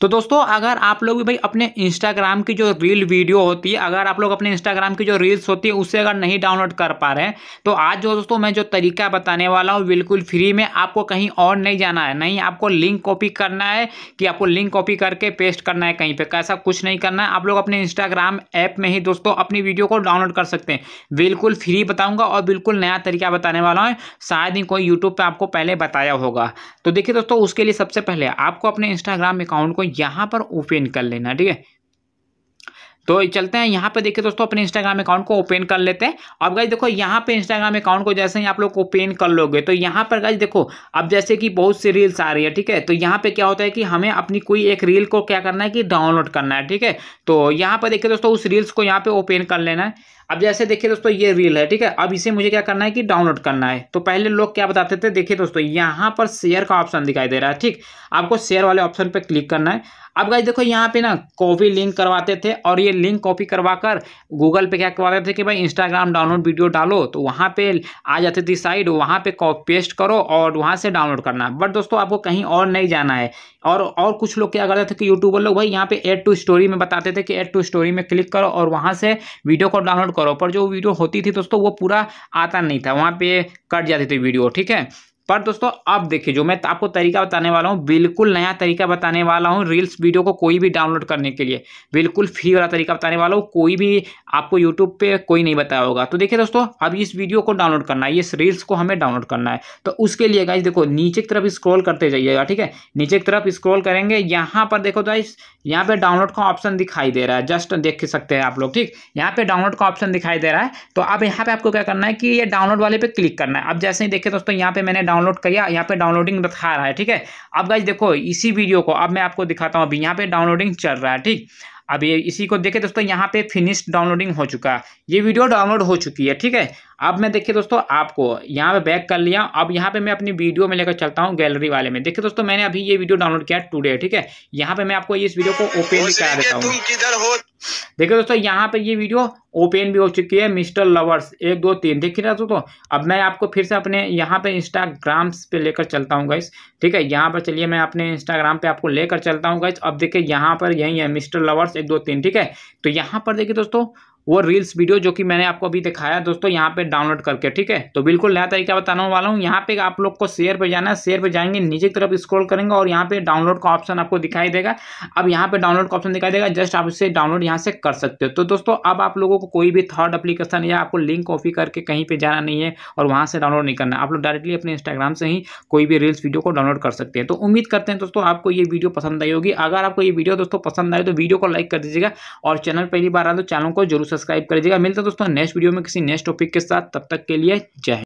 तो दोस्तों अगर आप लोग भी भाई अपने इंस्टाग्राम की जो रील वीडियो होती है अगर आप लोग अपने इंस्टाग्राम की जो रील्स होती है उसे अगर नहीं डाउनलोड कर पा रहे हैं तो आज जो दोस्तों मैं जो तरीका बताने वाला हूँ बिल्कुल फ्री में आपको कहीं और नहीं जाना है नहीं आपको लिंक कॉपी करना है कि आपको लिंक कॉपी करके पेस्ट करना है कहीं पर कैसा कुछ नहीं करना है आप लोग अपने इंस्टाग्राम ऐप में ही दोस्तों अपनी वीडियो को डाउनलोड कर सकते हैं बिल्कुल फ्री बताऊँगा और बिल्कुल नया तरीका बताने वाला हूँ शायद ही कोई यूट्यूब पर आपको पहले बताया होगा तो देखिए दोस्तों उसके लिए सबसे पहले आपको अपने इंस्टाग्राम अकाउंट को यहाँ पर ओपन कर लेना ठीक है तो चलते हैं यहाँ पे देखिए दोस्तों अपने इंस्टाग्राम अकाउंट को ओपन कर लेते हैं अब गाइज देखो यहाँ पे इंस्टाग्राम अकाउंट को जैसे ही आप लोग ओपन कर लोगे तो यहाँ पर गाइज देखो अब जैसे कि बहुत सी रील्स आ रही है ठीक है तो यहाँ पे क्या होता है कि हमें अपनी कोई एक रील को क्या करना है कि डाउनलोड करना है ठीक है तो यहाँ पर देखिए दोस्तों उस रील्स को यहाँ पे ओपन कर लेना है अब जैसे देखिए दोस्तों ये रील है ठीक है अब इसे मुझे क्या करना है कि डाउनलोड करना है तो पहले लोग क्या बताते थे देखिए दोस्तों यहाँ पर शेयर का ऑप्शन दिखाई दे रहा है ठीक आपको शेयर वाले ऑप्शन पर क्लिक करना है अब गाइज देखो यहाँ पे ना कॉपी लिंक करवाते थे और ये लिंक कॉपी करवा कर गूगल पे क्या करवाते थे कि भाई इंस्टाग्राम डाउनलोड वीडियो डालो तो वहाँ पे आ जाती थी साइड वहाँ पे पेस्ट करो और वहाँ से डाउनलोड करना बट दोस्तों आपको कहीं और नहीं जाना है और और कुछ लोग क्या करते थे कि यूट्यूबर लोग भाई यहाँ पे एड टू स्टोरी में बताते थे कि एड टू स्टोरी में क्लिक करो और वहाँ से वीडियो को डाउनलोड करो पर जो वीडियो होती थी दोस्तों वो पूरा आता नहीं था वहाँ पे कट जाती थी वीडियो ठीक है पर दोस्तों अब देखिए जो मैं आपको तरीका बताने वाला हूँ बिल्कुल नया तरीका बताने वाला हूँ रील्स वीडियो को कोई भी डाउनलोड करने के लिए बिल्कुल फ्री वाला तरीका बताने वाला हूँ कोई भी आपको यूट्यूब पे कोई नहीं बताया होगा तो देखिए दोस्तों अब इस वीडियो को डाउनलोड करना है इस रील्स को हमें डाउनलोड करना है तो उसके लिए गाइज देखो नीचे की तरफ स्क्रॉल करते जाइएगा ठीक है नीचे की तरफ स्क्रॉल करेंगे यहाँ पर देखो गाइस यहाँ पर डाउनलोड का ऑप्शन दिखाई दे रहा है जस्ट देख सकते हैं आप लोग ठीक यहाँ पर डाउनलोड का ऑप्शन दिखाई दे रहा है तो अब यहाँ पर आपको क्या करना है कि ये डाउनलोड वाले पर क्लिक करना है अब जैसे ही देखे दोस्तों यहाँ पर मैंने डाउनलोड किया यहाँ पे डाउनलोडिंग दिखा रहा है ठीक है अब गाइज देखो इसी वीडियो को अब मैं आपको दिखाता हूँ अभी यहाँ पे डाउनलोडिंग चल रहा है ठीक अब ये इसी को देखे दोस्तों यहाँ पे फिनिश डाउनलोडिंग हो चुका है ये वीडियो डाउनलोड हो चुकी है ठीक है अब मैं देखिए दोस्तों आपको यहाँ पे बैक कर लिया अब यहाँ पे मैं अपनी वीडियो में लेकर चलता हूँ गैलरी वाले में देखिए दोस्तों मैंने अभी ये वीडियो डाउनलोड किया टुडे ठीक है यहाँ पे मैं आपको इस वीडियो को ओपन भी करा देता हूँ देखिए दोस्तों यहाँ पे ये वीडियो ओपन भी हो चुकी है मिस्टर लवर्स एक दो तीन देखिए ना दोस्तों अब मैं आपको फिर से अपने यहाँ पे इंस्टाग्राम्स पे लेकर चलता हूँ गाइस ठीक है यहाँ पर चलिए मैं अपने इंस्टाग्राम पे आपको लेकर चलता हूँ गाइस अब देखिए यहाँ पर यही है मिस्टर लवर्स एक दो तीन ठीक है तो यहाँ पर देखिए दोस्तों वो रील्स वीडियो जो कि मैंने आपको अभी दिखाया दोस्तों यहाँ पे डाउनलोड करके ठीक है तो बिल्कुल नया तरीका बताने वाला हूँ यहाँ पे आप लोग को शेयर पे जाना है शेयर पे जाएंगे नीचे की तरफ स्क्रॉल करेंगे और यहाँ पे डाउनलोड का ऑप्शन आपको दिखाई देगा अब यहाँ पे डाउनलोड का ऑप्शन दिखाई देगा जस्ट आप इसे डाउनलोड यहाँ से कर सकते हो तो दोस्तों अब आप लोगों को कोई भी थर्ड अपलीकेशन या आपको लिंक कॉपी करके कहीं पर जाना नहीं है और वहाँ से डाउनलोड नहीं करना आप लोग डायरेक्टली अपने इंस्टाग्राम से ही कोई भी रील्स वीडियो को डाउनलोड कर सकते हैं तो उम्मीद करते हैं दोस्तों आपको ये वीडियो पसंद आई होगी अगर आपको ये वीडियो दोस्तों पसंद आए तो वीडियो को लाइक कर दीजिएगा और चैनल पहली बार आ तो चैनल को जरूर सब्सक्राइब कर दीजिएगा मिलता दोस्तों नेक्स्ट वीडियो में किसी नेक्स्ट टॉपिक के साथ तब तक के लिए जय